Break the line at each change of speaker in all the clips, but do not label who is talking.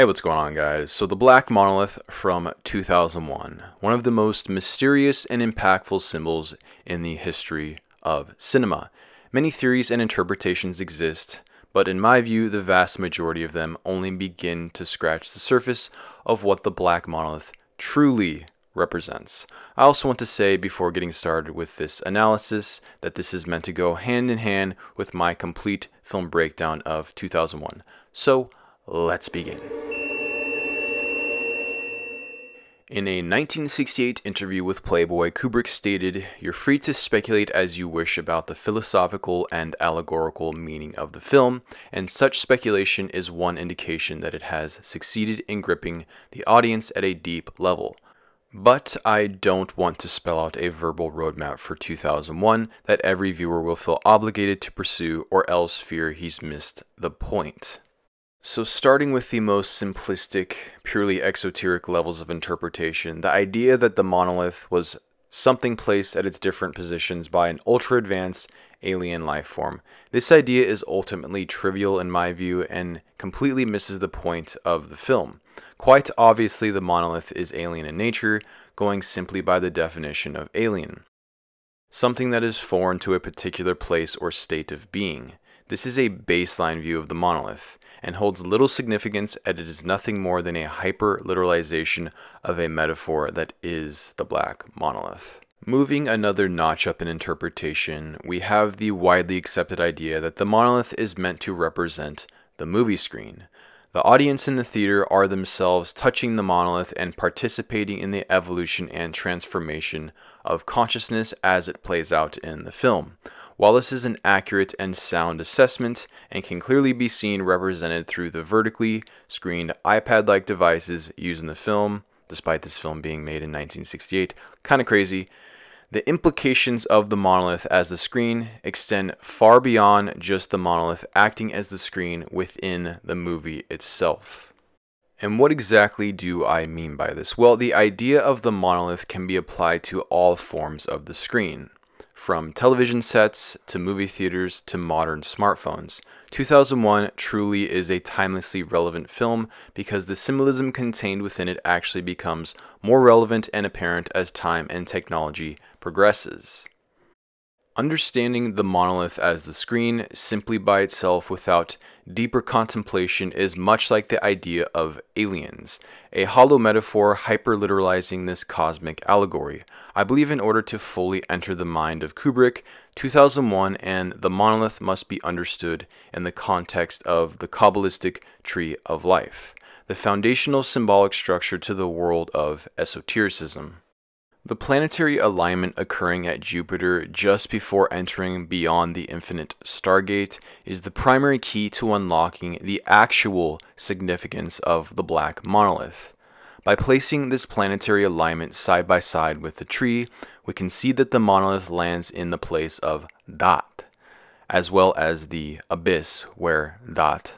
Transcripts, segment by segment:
Hey, what's going on, guys? So, the Black Monolith from 2001, one of the most mysterious and impactful symbols in the history of cinema. Many theories and interpretations exist, but in my view, the vast majority of them only begin to scratch the surface of what the Black Monolith truly represents. I also want to say before getting started with this analysis that this is meant to go hand in hand with my complete film breakdown of 2001. So, Let's begin. In a 1968 interview with Playboy, Kubrick stated, You're free to speculate as you wish about the philosophical and allegorical meaning of the film, and such speculation is one indication that it has succeeded in gripping the audience at a deep level. But I don't want to spell out a verbal roadmap for 2001 that every viewer will feel obligated to pursue or else fear he's missed the point. So, starting with the most simplistic, purely exoteric levels of interpretation, the idea that the monolith was something placed at its different positions by an ultra advanced alien life form. This idea is ultimately trivial in my view and completely misses the point of the film. Quite obviously, the monolith is alien in nature, going simply by the definition of alien. Something that is foreign to a particular place or state of being. This is a baseline view of the monolith and holds little significance as it is nothing more than a hyper-literalization of a metaphor that is the black monolith. Moving another notch up in interpretation, we have the widely accepted idea that the monolith is meant to represent the movie screen. The audience in the theater are themselves touching the monolith and participating in the evolution and transformation of consciousness as it plays out in the film. While this is an accurate and sound assessment and can clearly be seen represented through the vertically screened iPad-like devices used in the film, despite this film being made in 1968, kind of crazy, the implications of the monolith as the screen extend far beyond just the monolith acting as the screen within the movie itself. And what exactly do I mean by this? Well, the idea of the monolith can be applied to all forms of the screen. From television sets to movie theaters to modern smartphones, 2001 truly is a timelessly relevant film because the symbolism contained within it actually becomes more relevant and apparent as time and technology progresses. Understanding the monolith as the screen simply by itself without deeper contemplation is much like the idea of aliens, a hollow metaphor hyperliteralizing this cosmic allegory. I believe in order to fully enter the mind of Kubrick, 2001 and the monolith must be understood in the context of the Kabbalistic tree of life, the foundational symbolic structure to the world of esotericism. The planetary alignment occurring at Jupiter just before entering beyond the infinite stargate is the primary key to unlocking the actual significance of the black monolith. By placing this planetary alignment side by side with the tree, we can see that the monolith lands in the place of Dot, as well as the abyss where Dot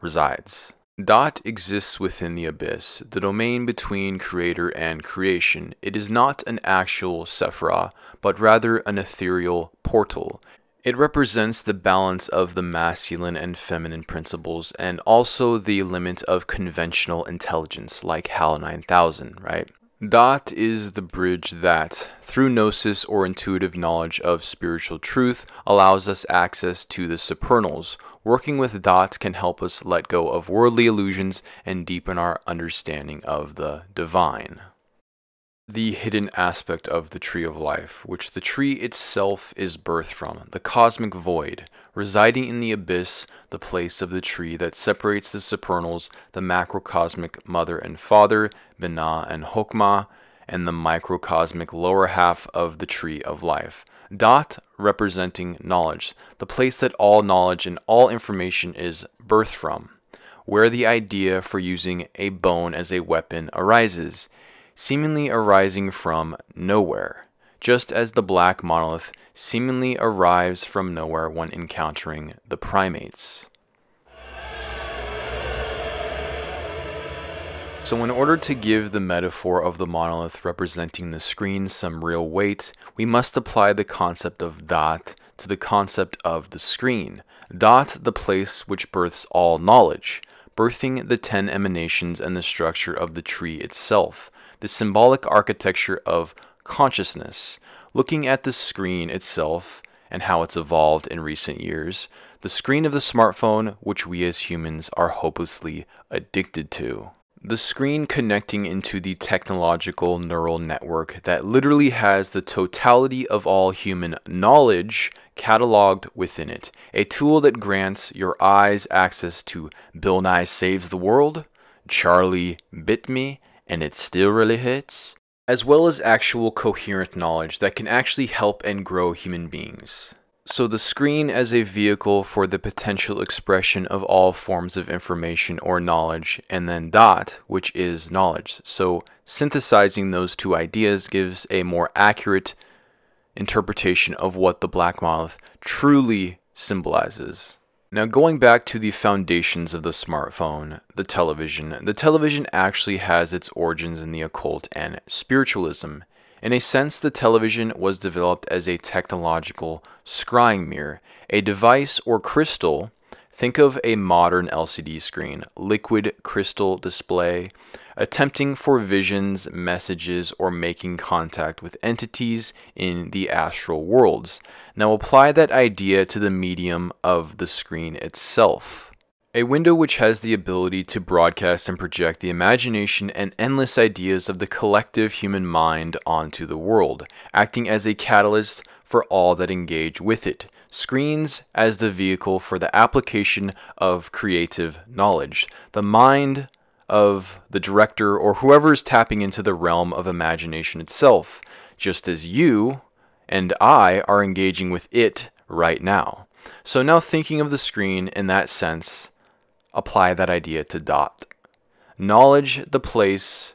resides. Dot exists within the abyss, the domain between creator and creation. It is not an actual Sephiroth, but rather an ethereal portal. It represents the balance of the masculine and feminine principles and also the limit of conventional intelligence like HAL 9000, right? Dot is the bridge that, through gnosis or intuitive knowledge of spiritual truth, allows us access to the supernals. Working with Dot can help us let go of worldly illusions and deepen our understanding of the divine the hidden aspect of the tree of life, which the tree itself is birthed from, the cosmic void, residing in the abyss, the place of the tree that separates the supernals, the macrocosmic mother and father, Binah and Hokmah, and the microcosmic lower half of the tree of life. Dot representing knowledge, the place that all knowledge and all information is birthed from, where the idea for using a bone as a weapon arises seemingly arising from nowhere, just as the black monolith seemingly arrives from nowhere when encountering the primates. So in order to give the metaphor of the monolith representing the screen some real weight, we must apply the concept of dot to the concept of the screen. Dot, the place which births all knowledge, birthing the ten emanations and the structure of the tree itself, the symbolic architecture of consciousness. Looking at the screen itself and how it's evolved in recent years, the screen of the smartphone, which we as humans are hopelessly addicted to. The screen connecting into the technological neural network that literally has the totality of all human knowledge cataloged within it. A tool that grants your eyes access to Bill Nye Saves the World, Charlie Bit Me, and it still really hurts, as well as actual coherent knowledge that can actually help and grow human beings. So, the screen as a vehicle for the potential expression of all forms of information or knowledge, and then dot, which is knowledge. So, synthesizing those two ideas gives a more accurate interpretation of what the black moth truly symbolizes. Now going back to the foundations of the smartphone, the television, the television actually has its origins in the occult and spiritualism. In a sense, the television was developed as a technological scrying mirror, a device or crystal, think of a modern LCD screen, liquid crystal display, attempting for visions, messages, or making contact with entities in the astral worlds. Now apply that idea to the medium of the screen itself. A window which has the ability to broadcast and project the imagination and endless ideas of the collective human mind onto the world, acting as a catalyst for all that engage with it. Screens as the vehicle for the application of creative knowledge. The mind, of the director or whoever is tapping into the realm of imagination itself, just as you and I are engaging with it right now. So now thinking of the screen in that sense, apply that idea to dot. Knowledge the place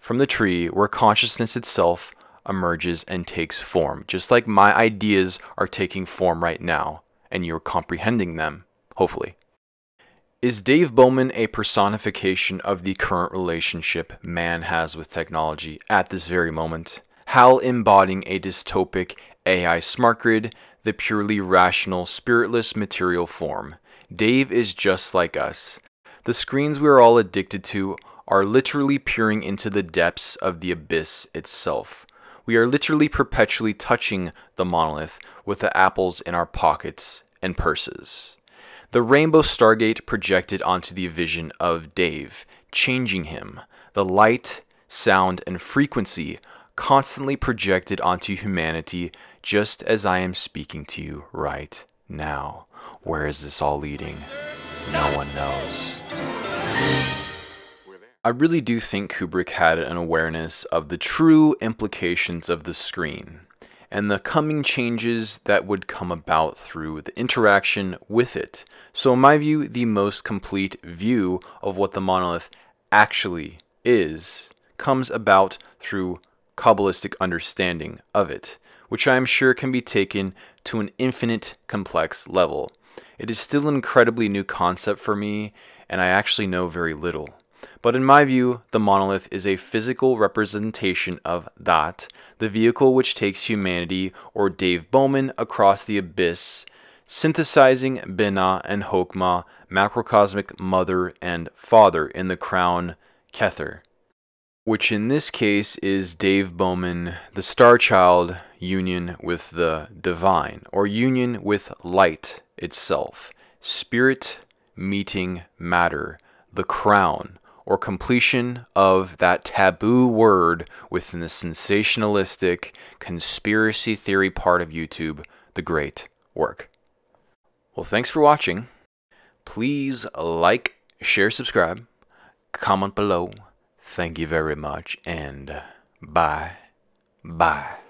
from the tree where consciousness itself emerges and takes form, just like my ideas are taking form right now and you're comprehending them, hopefully. Is Dave Bowman a personification of the current relationship man has with technology at this very moment? Hal embodying a dystopic AI smart grid, the purely rational, spiritless material form. Dave is just like us. The screens we are all addicted to are literally peering into the depths of the abyss itself. We are literally perpetually touching the monolith with the apples in our pockets and purses. The rainbow stargate projected onto the vision of Dave, changing him. The light, sound, and frequency constantly projected onto humanity, just as I am speaking to you right now. Where is this all leading? No one knows. I really do think Kubrick had an awareness of the true implications of the screen and the coming changes that would come about through the interaction with it. So in my view, the most complete view of what the monolith actually is comes about through Kabbalistic understanding of it, which I am sure can be taken to an infinite complex level. It is still an incredibly new concept for me, and I actually know very little. But in my view, the monolith is a physical representation of that, the vehicle which takes humanity or Dave Bowman across the abyss, synthesizing Binah and Hokmah, macrocosmic mother and father in the crown Kether, which in this case is Dave Bowman, the star child union with the divine or union with light itself, spirit meeting matter, the crown or completion of that taboo word within the sensationalistic conspiracy theory part of YouTube, the great work. Well, thanks for watching. Please like, share, subscribe, comment below. Thank you very much, and bye. Bye.